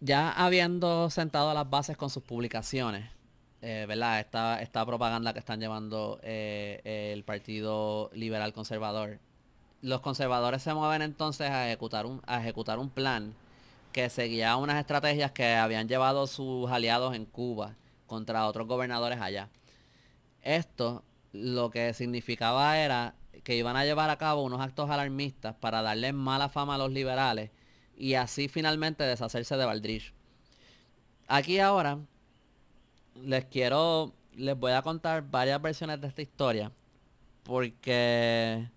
ya habiendo sentado las bases con sus publicaciones, eh, ¿verdad? Esta, propaganda que están llevando eh, el Partido Liberal Conservador, los conservadores se mueven entonces a ejecutar un, a ejecutar un plan que seguía unas estrategias que habían llevado sus aliados en Cuba contra otros gobernadores allá. Esto lo que significaba era que iban a llevar a cabo unos actos alarmistas para darle mala fama a los liberales y así finalmente deshacerse de Valdrich. Aquí ahora les quiero, les voy a contar varias versiones de esta historia porque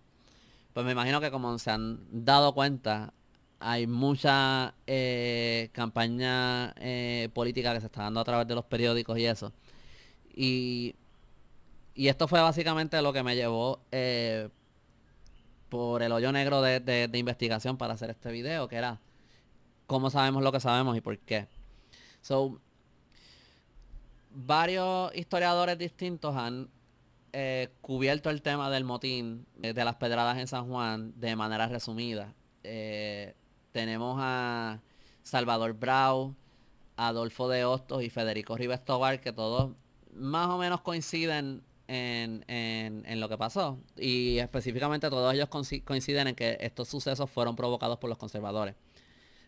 pues me imagino que como se han dado cuenta hay mucha eh, campaña eh, política que se está dando a través de los periódicos y eso. Y, esto fue básicamente lo que me llevó eh, por el hoyo negro de investigación para hacer este video, que era cómo sabemos lo que sabemos y por qué. varios historiadores distintos han eh, cubierto el tema del motín eh, de las pedradas en San Juan de manera resumida. Eh, tenemos a Salvador Brau, Adolfo de Hostos y Federico Rivas Tobar, que todos más o menos coinciden en lo que pasó. Y específicamente todos ellos coinciden en que estos sucesos fueron provocados por los conservadores.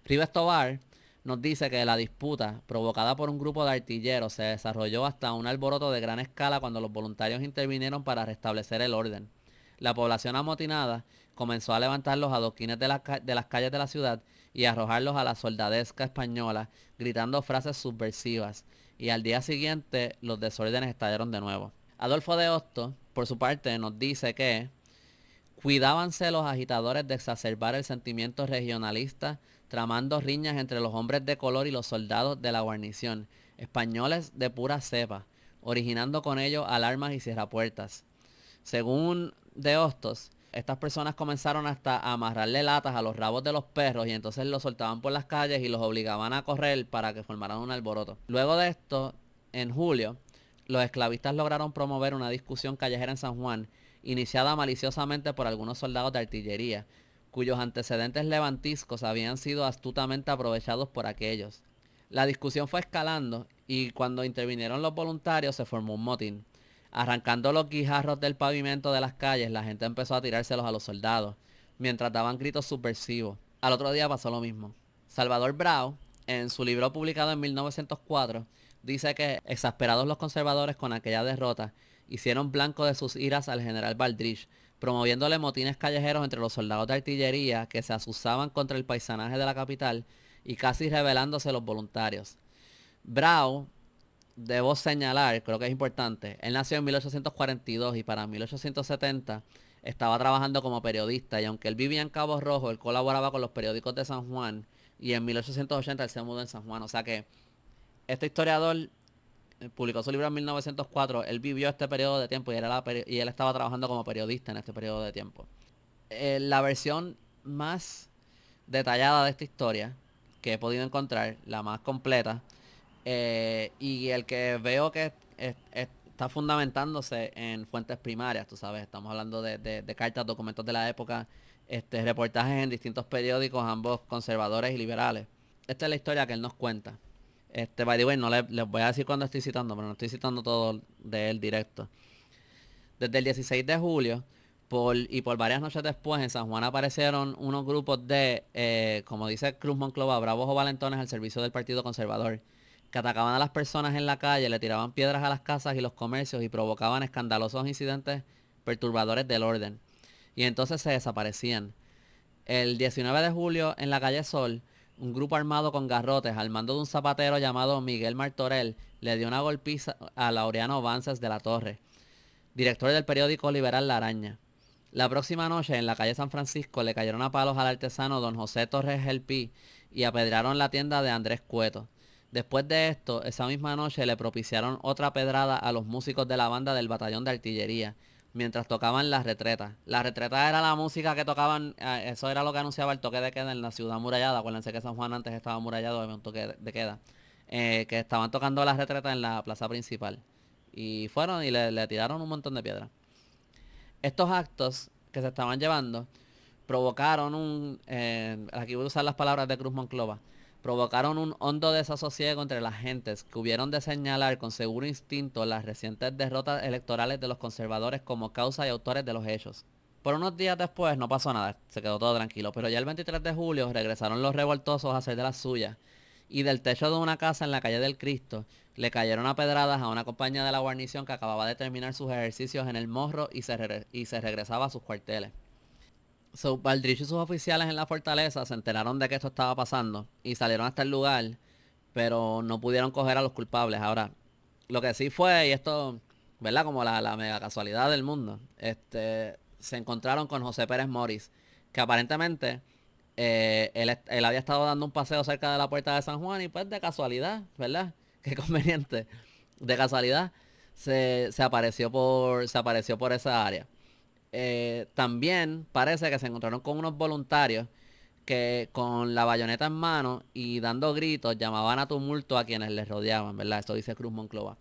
Rivas Tobar nos dice que la disputa provocada por un grupo de artilleros se desarrolló hasta un alboroto de gran escala cuando los voluntarios intervinieron para restablecer el orden. La población amotinada comenzó a levantar los adoquines de, las calles de la ciudad y arrojarlos a la soldadesca española, gritando frases subversivas. Y al día siguiente los desórdenes estallaron de nuevo. Adolfo de Hosto, por su parte, nos dice que cuidábanse los agitadores de exacerbar el sentimiento regionalista tramando riñas entre los hombres de color y los soldados de la guarnición, españoles de pura cepa, originando con ello alarmas y cierrapuertas. Según de Hostos, estas personas comenzaron hasta a amarrarle latas a los rabos de los perros y entonces los soltaban por las calles y los obligaban a correr para que formaran un alboroto. Luego de esto, en julio, los esclavistas lograron promover una discusión callejera en San Juan, iniciada maliciosamente por algunos soldados de artillería, cuyos antecedentes levantiscos habían sido astutamente aprovechados por aquellos. La discusión fue escalando y cuando intervinieron los voluntarios se formó un motín. Arrancando los guijarros del pavimento de las calles, la gente empezó a tirárselos a los soldados, mientras daban gritos subversivos. Al otro día pasó lo mismo. Salvador Brau, en su libro publicado en 1904, dice que exasperados los conservadores con aquella derrota, hicieron blanco de sus iras al general Baldrich, promoviéndole motines callejeros entre los soldados de artillería que se asusaban contra el paisanaje de la capital y casi revelándose los voluntarios. Brau, debo señalar, creo que es importante, él nació en 1842 y para 1870 estaba trabajando como periodista y aunque él vivía en Cabo Rojo, él colaboraba con los periódicos de San Juan y en 1880 él se mudó en San Juan. O sea que este historiador eh, publicó su libro en 1904, él vivió este periodo de tiempo y, él estaba trabajando como periodista en este periodo de tiempo. Eh, la versión más detallada de esta historia que he podido encontrar, la más completa, eh, y el que veo que está fundamentándose en fuentes primarias, tú sabes, estamos hablando de, cartas, documentos de la época, este, reportajes en distintos periódicos, ambos conservadores y liberales. Esta es la historia que él nos cuenta. Este, by the way, no les voy a decir cuándo estoy citando, pero no estoy citando todo de él directo. Desde el 16 de julio y por varias noches después en San Juan aparecieron unos grupos de, eh, como dice Cruz Monclova, bravos o valentones al servicio del Partido Conservador, que atacaban a las personas en la calle, le tiraban piedras a las casas y los comercios y provocaban escandalosos incidentes perturbadores del orden. Y entonces se desaparecían. El 19 de julio en la calle Sol, un grupo armado con garrotes al mando de un zapatero llamado Miguel Martorell le dio una golpiza a Laureano Vances de la Torre, director del periódico liberal La Araña. La próxima noche en la calle San Francisco le cayeron a palos al artesano don José Torres El y apedraron la tienda de Andrés Cueto. Después de esto, esa misma noche le propiciaron otra pedrada a los músicos de la banda del batallón de artillería mientras tocaban las retretas. Las retretas era la música que tocaban, eh, eso era lo que anunciaba el toque de queda en la ciudad murallada. Acuérdense que San Juan antes estaba murallado, había un toque de queda. Eh, que estaban tocando las retretas en la plaza principal. Y fueron y le, tiraron un montón de piedras. Estos actos que se estaban llevando provocaron un, eh, aquí voy a usar las palabras de Cruz Monclova, provocaron un hondo desasosiego entre las gentes que hubieron de señalar con seguro instinto las recientes derrotas electorales de los conservadores como causa y autores de los hechos. Por unos días después no pasó nada, se quedó todo tranquilo, pero ya el 23 de julio regresaron los revoltosos a hacer de las suyas y del techo de una casa en la calle del Cristo le cayeron a pedradas a una compañía de la guarnición que acababa de terminar sus ejercicios en el morro y se regresaba a sus cuarteles. So, Baldrich y sus oficiales en la fortaleza se enteraron de que esto estaba pasando y salieron hasta el lugar, pero no pudieron coger a los culpables. Ahora, lo que sí fue, y esto, ¿verdad? Como la, mega casualidad del mundo, este, se encontraron con José Pérez Morris, que aparentemente eh, él, había estado dando un paseo cerca de la puerta de San Juan y pues de casualidad, ¿verdad? Qué conveniente. De casualidad, se, se apareció por, se apareció por esa área. Eh, también parece que se encontraron con unos voluntarios que con la bayoneta en mano y dando gritos llamaban a tumulto a quienes les rodeaban, ¿verdad? Esto dice Cruz Monclova.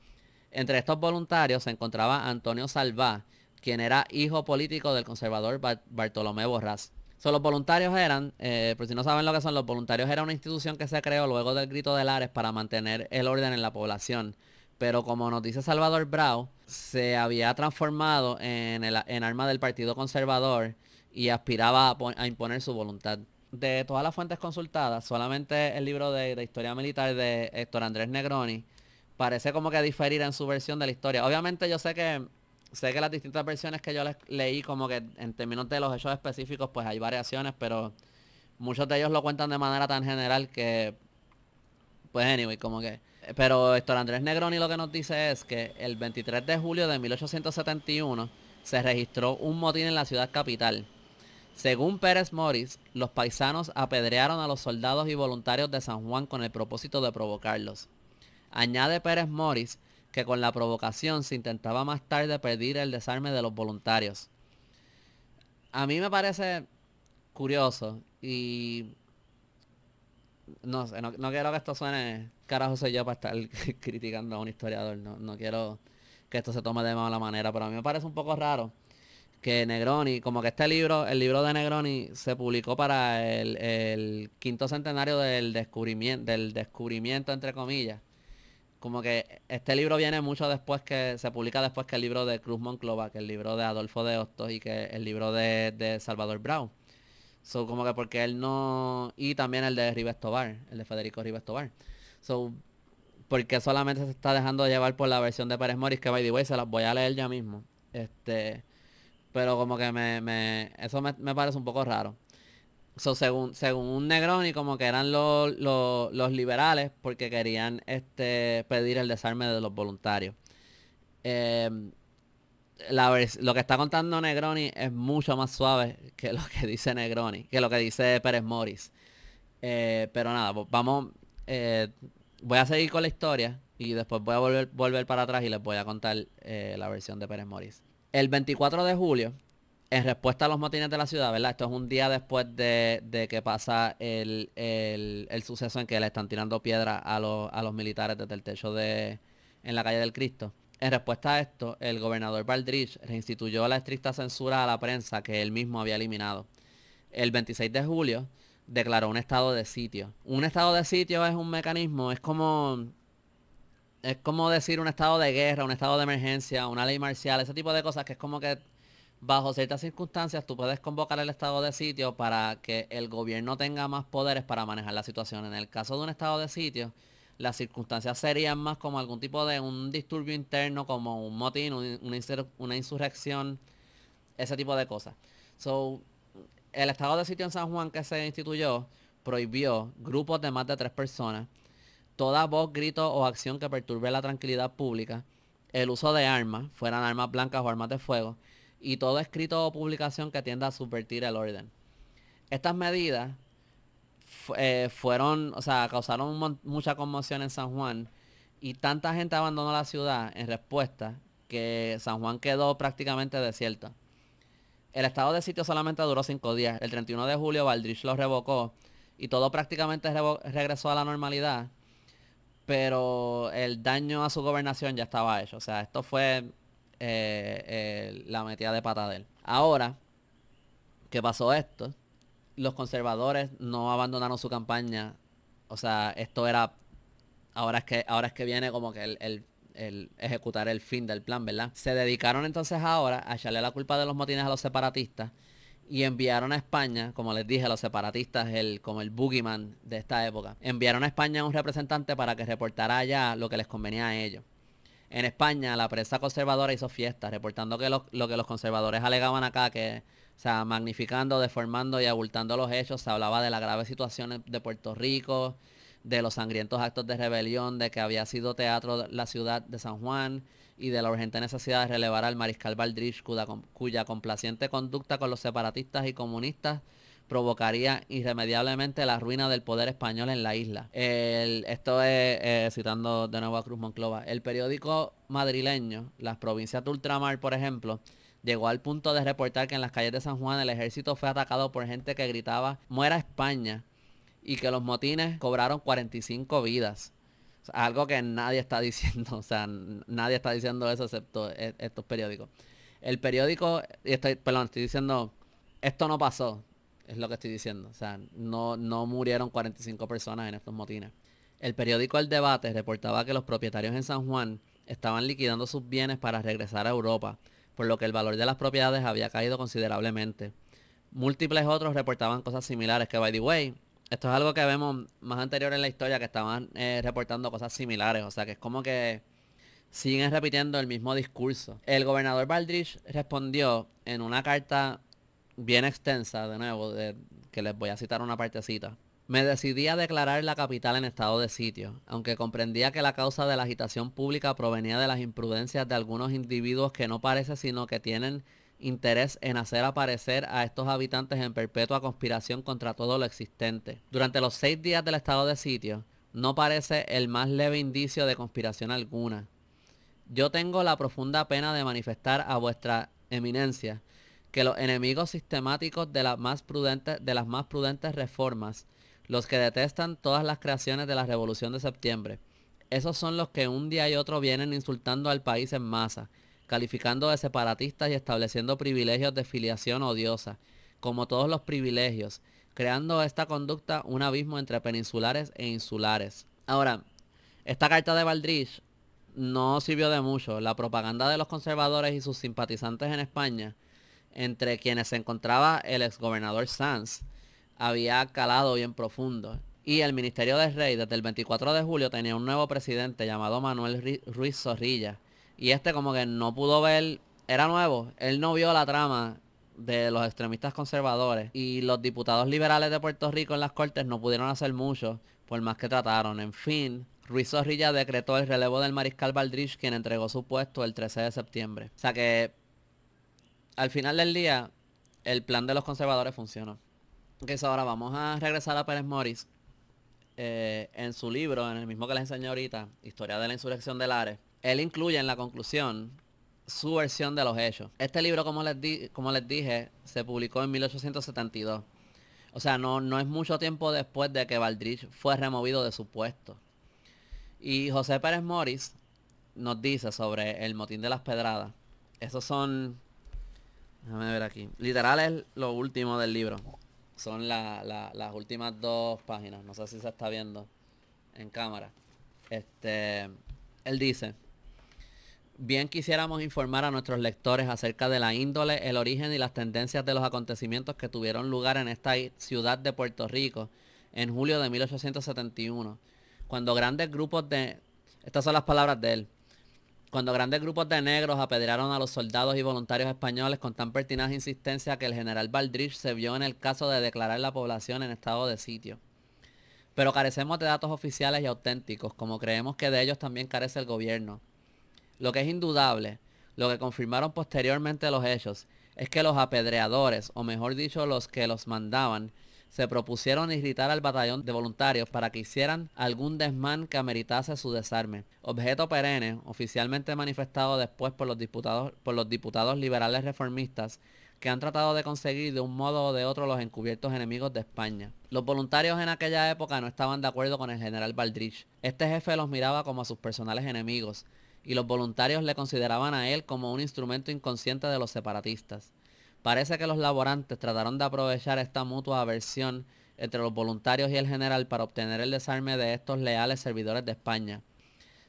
Entre estos voluntarios se encontraba Antonio Salvá, quien era hijo político del conservador Bartolomé Borras los voluntarios eran, eh, por si no saben lo que son, los voluntarios era una institución que se creó luego del grito de Lares para mantener el orden en la población pero como nos dice Salvador Brau, se había transformado en, el, arma del Partido Conservador y aspiraba a, imponer su voluntad. De todas las fuentes consultadas, solamente el libro de, de, historia militar de Héctor Andrés Negroni parece como que diferir en su versión de la historia. Obviamente yo sé que sé que las distintas versiones que yo les leí, como que en términos de los hechos específicos, pues hay variaciones, pero muchos de ellos lo cuentan de manera tan general que, pues anyway, como que pero Héctor Andrés Negroni lo que nos dice es que el 23 de julio de 1871 se registró un motín en la ciudad capital. Según Pérez Morris, los paisanos apedrearon a los soldados y voluntarios de San Juan con el propósito de provocarlos. Añade Pérez Morris que con la provocación se intentaba más tarde pedir el desarme de los voluntarios. A mí me parece curioso y no no, quiero que esto suene. Carajo soy yo para estar criticando a un historiador. No, quiero que esto se tome de mala manera. Pero a mí me parece un poco raro que Negroni, como que este libro, el libro de Negroni se publicó para el, quinto centenario del descubrimiento, del descubrimiento entre comillas. Como que este libro viene mucho después que, se publica después que el libro de Cruz Monclova, que el libro de Adolfo de Hostos y que el libro de, de Salvador Brown. So, como que porque él no... Y también el de Rivas Tobar, el de Federico Rivas Tobar. So, porque solamente se está dejando llevar por la versión de Pérez Morris, que by the way, se las voy a leer ya mismo. Este... Pero como que me... eso me, parece un poco raro. So, según, según un Negrón y como que eran los, liberales porque querían este pedir el desarme de los voluntarios. Eh, lo que está contando Negroni es mucho más suave que lo que dice Negroni, que lo que dice Pérez Morris. Eh, pero nada, pues, vamos, eh, voy a seguir con la historia y después voy a volver, para atrás y les voy a contar eh, la versión de Pérez Morris. El 24 de julio, en respuesta a los motines de la ciudad, ¿verdad? Esto es un día después de, que pasa el, suceso en que le están tirando piedra a los, a los militares desde el techo de, en la calle del Cristo. En respuesta a esto, el gobernador Baldrich reinstituyó la estricta censura a la prensa que él mismo había eliminado. El 26 de julio declaró un estado de sitio. Un estado de sitio es un mecanismo, es como es como decir un estado de guerra, un estado de emergencia, una ley marcial, ese tipo de cosas que es como que bajo ciertas circunstancias tú puedes convocar el estado de sitio para que el gobierno tenga más poderes para manejar la situación. En el caso de un estado de sitio, las circunstancias serían más como algún tipo de un disturbio interno, como un motín, una, insurrección, ese tipo de cosas. So, el estado de sitio en San Juan que se instituyó prohibió grupos de más de tres personas, toda voz, grito o acción que perturbe la tranquilidad pública, el uso de armas, fueran armas blancas o armas de fuego, y todo escrito o publicación que tienda a subvertir el orden. Estas medidas eh, fueron, o sea, causaron mucha conmoción en San Juan y tanta gente abandonó la ciudad en respuesta que San Juan quedó prácticamente desierto. El estado de sitio solamente duró cinco días. El 31 de julio Valdrich lo revocó y todo prácticamente regresó a la normalidad, pero el daño a su gobernación ya estaba hecho. O sea, esto fue eh, eh, la metida de pata de él. Ahora ¿qué pasó esto, los conservadores no abandonaron su campaña. O sea, esto era. Ahora es que, ahora es que viene como que el, ejecutar el fin del plan, ¿verdad? Se dedicaron entonces ahora a echarle la culpa de los motines a los separatistas y enviaron a España, como les dije, a los separatistas, el, como el boogeyman de esta época, enviaron a España a un representante para que reportara allá lo que les convenía a ellos. En España, la prensa conservadora hizo fiestas, reportando que lo que los conservadores alegaban acá, que o sea, magnificando, deformando y abultando los hechos, se hablaba de la grave situación de Puerto Rico, de los sangrientos actos de rebelión, de que había sido teatro la ciudad de San Juan y de la urgente necesidad de relevar al mariscal Valdrich, cuya, complaciente conducta con los separatistas y comunistas provocaría irremediablemente la ruina del poder español en la isla. esto es eh, citando de nuevo a Cruz Monclova. El periódico madrileño, las provincias de ultramar, por ejemplo, llegó al punto de reportar que en las calles de San Juan el ejército fue atacado por gente que gritaba muera España y que los motines cobraron 45 vidas. algo que nadie está diciendo, o sea, nadie está diciendo eso excepto e-, estos periódicos. El periódico, perdón, estoy diciendo, esto no pasó, es lo que estoy diciendo. O sea, no, no murieron 45 personas en estos motines. El periódico El Debate reportaba que los propietarios en San Juan estaban liquidando sus bienes para regresar a Europa por lo que el valor de las propiedades había caído considerablemente. Múltiples otros reportaban cosas similares, que by the way, esto es algo que vemos más anterior en la historia, que estaban eh, reportando cosas similares, o sea que es como que siguen repitiendo el mismo discurso. El gobernador Baldrige respondió en una carta bien extensa, de nuevo, que les voy a citar una partecita. Me decidí a declarar la capital en estado de sitio, aunque comprendía que la causa de la agitación pública provenía de las imprudencias de algunos individuos que no parece sino que tienen interés en hacer aparecer a estos habitantes en perpetua conspiración contra todo lo existente. Durante los seis días del estado de sitio, no parece el más leve indicio de conspiración alguna. Yo tengo la profunda pena de manifestar a vuestra eminencia que los enemigos sistemáticos de las más prudentes, de las más prudentes reformas los que detestan todas las creaciones de la Revolución de Septiembre. Esos son los que un día y otro vienen insultando al país en masa, calificando de separatistas y estableciendo privilegios de filiación odiosa, como todos los privilegios, creando esta conducta un abismo entre peninsulares e insulares. Ahora, esta carta de Valdrich no sirvió de mucho. La propaganda de los conservadores y sus simpatizantes en España, entre quienes se encontraba el exgobernador Sanz, había calado bien profundo. Y el Ministerio del Rey desde el 24 de julio tenía un nuevo presidente llamado Manuel Ruiz Zorrilla. Y este como que no pudo ver, era nuevo, él no vio la trama de los extremistas conservadores. Y los diputados liberales de Puerto Rico en las Cortes no pudieron hacer mucho, por más que trataron. En fin, Ruiz Zorrilla decretó el relevo del mariscal Valdrich, quien entregó su puesto el 13 de septiembre. O sea que al final del día, el plan de los conservadores funcionó. Ok, ahora vamos a regresar a Pérez Morris. Eh, en su libro, en el mismo que les enseñé ahorita, Historia de la Insurrección de Lares, él incluye en la conclusión su versión de los hechos. Este libro, como les, di como les dije, se publicó en 1872. O sea, no, no es mucho tiempo después de que Valdrich fue removido de su puesto. Y José Pérez Morris nos dice sobre el motín de las pedradas. Esos son... Déjame ver aquí. Literal es lo último del libro son las últimas dos páginas. No sé si se está viendo en cámara. Este, él dice, bien quisiéramos informar a nuestros lectores acerca de la índole, el origen y las tendencias de los acontecimientos que tuvieron lugar en esta ciudad de Puerto Rico en julio de 1871, cuando grandes grupos de... Estas son las palabras de él. Cuando grandes grupos de negros apedrearon a los soldados y voluntarios españoles con tan pertinaz insistencia que el general Valdrich se vio en el caso de declarar la población en estado de sitio. Pero carecemos de datos oficiales y auténticos, como creemos que de ellos también carece el gobierno. Lo que es indudable, lo que confirmaron posteriormente los hechos, es que los apedreadores, o mejor dicho, los que los mandaban, se propusieron irritar al batallón de voluntarios para que hicieran algún desmán que ameritase su desarme. Objeto perenne, oficialmente manifestado después por los diputados, por los diputados liberales reformistas, que han tratado de conseguir de un modo o de otro los encubiertos enemigos de España. Los voluntarios en aquella época no estaban de acuerdo con el general Baldrich. Este jefe los miraba como a sus personales enemigos y los voluntarios le consideraban a él como un instrumento inconsciente de los separatistas. Parece que los laborantes trataron de aprovechar esta mutua aversión entre los voluntarios y el general para obtener el desarme de estos leales servidores de España.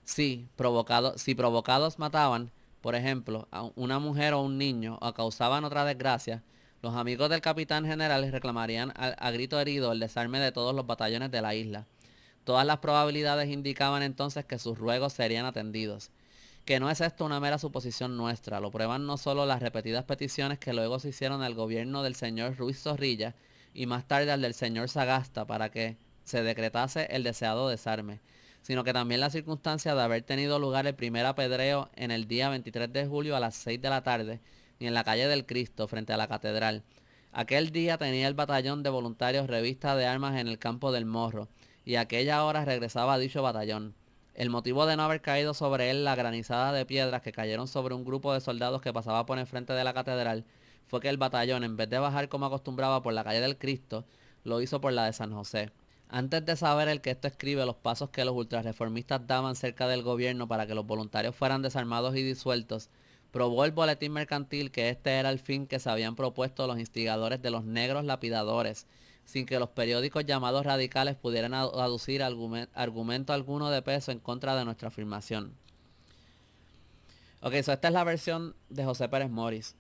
Si, si provocados mataban, por ejemplo, a una mujer o un niño o causaban otra desgracia, los amigos del capitán general reclamarían a, a grito herido el desarme de todos los batallones de la isla. Todas las probabilidades indicaban entonces que sus ruegos serían atendidos que no es esto una mera suposición nuestra, lo prueban no solo las repetidas peticiones que luego se hicieron al gobierno del señor Ruiz Zorrilla y más tarde al del señor Sagasta para que se decretase el deseado desarme, sino que también la circunstancia de haber tenido lugar el primer apedreo en el día 23 de julio a las 6 de la tarde y en la calle del Cristo frente a la catedral. Aquel día tenía el batallón de voluntarios revista de armas en el campo del Morro y aquella hora regresaba dicho batallón. El motivo de no haber caído sobre él la granizada de piedras que cayeron sobre un grupo de soldados que pasaba por enfrente de la catedral fue que el batallón, en vez de bajar como acostumbraba por la calle del Cristo, lo hizo por la de San José. Antes de saber el que esto escribe los pasos que los ultrarreformistas daban cerca del gobierno para que los voluntarios fueran desarmados y disueltos, probó el boletín mercantil que este era el fin que se habían propuesto los instigadores de los negros lapidadores sin que los periódicos llamados radicales pudieran aducir argumento alguno de peso en contra de nuestra afirmación. Ok, esta es la versión de José Pérez Morris.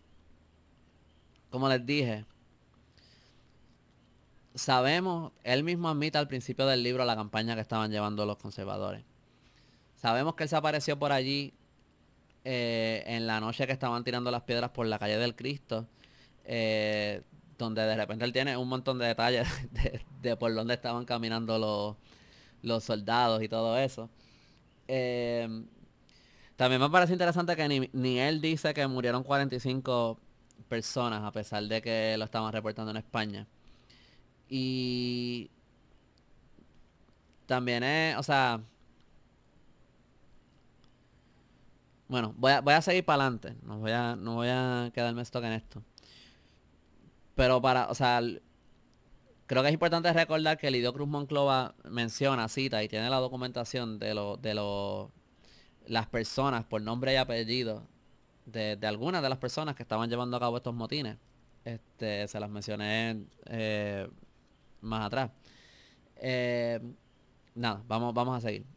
Como les dije, sabemos, él mismo admite al principio del libro la campaña que estaban llevando los conservadores. Sabemos que él se apareció por allí eh, en la noche que estaban tirando las piedras por la calle del Cristo. Eh, donde de repente él tiene un montón de detalles de, por dónde estaban caminando los, soldados y todo eso. Eh, también me parece interesante que ni, él dice que murieron 45 personas, a pesar de que lo estaban reportando en España. Y también es, o sea... Bueno, voy a, seguir para adelante. No voy a, no voy a quedarme esto en esto. Pero para, o sea, creo que es importante recordar que Lidio Cruz Monclova menciona, cita y tiene la documentación de los de los las personas por nombre y apellido de, algunas de las personas que estaban llevando a cabo estos motines. Este, se las mencioné eh, más atrás. Eh, nada, vamos, vamos a seguir.